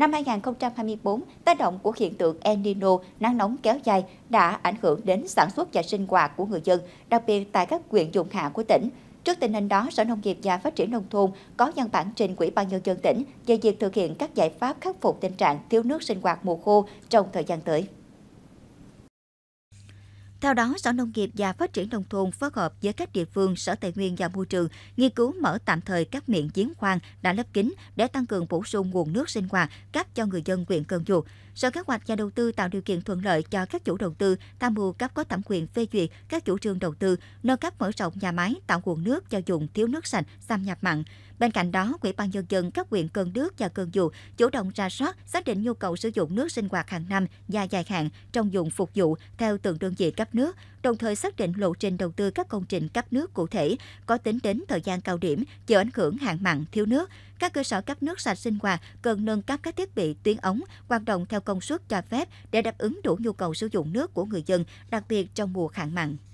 năm 2024, tác động của hiện tượng El Nino, nắng nóng kéo dài đã ảnh hưởng đến sản xuất và sinh hoạt của người dân, đặc biệt tại các huyện vùng hạ của tỉnh. Trước tình hình đó, Sở Nông nghiệp và Phát triển Nông thôn có văn bản trình quỹ ban Nhân dân tỉnh về việc thực hiện các giải pháp khắc phục tình trạng thiếu nước sinh hoạt mùa khô trong thời gian tới. Theo đó, Sở Nông nghiệp và Phát triển Nông thôn phối hợp với các địa phương, Sở Tài nguyên và Môi trường nghiên cứu mở tạm thời các miệng giếng khoan đã lấp kín để tăng cường bổ sung nguồn nước sinh hoạt cấp cho người dân huyện Cần Duộc. Sở Kế hoạch và Đầu tư tạo điều kiện thuận lợi cho các chủ đầu tư tham mưu cấp có thẩm quyền phê duyệt các chủ trương đầu tư, nâng cấp mở rộng nhà máy tạo nguồn nước cho dùng thiếu nước sạch, xâm nhập mặn. Bên cạnh đó, Ủy ban Nhân dân các huyện Cần Đước và Cần Duộc chủ động ra soát, xác định nhu cầu sử dụng nước sinh hoạt hàng năm và dài hạn trong dùng phục vụ theo từng đơn vị cấp nước, đồng thời xác định lộ trình đầu tư các công trình cấp nước cụ thể, có tính đến thời gian cao điểm, chịu ảnh hưởng hạn mặn, thiếu nước. Các cơ sở cấp nước sạch sinh hoạt cần nâng cấp các thiết bị tuyến ống hoạt động theo công suất cho phép để đáp ứng đủ nhu cầu sử dụng nước của người dân, đặc biệt trong mùa hạn mặn.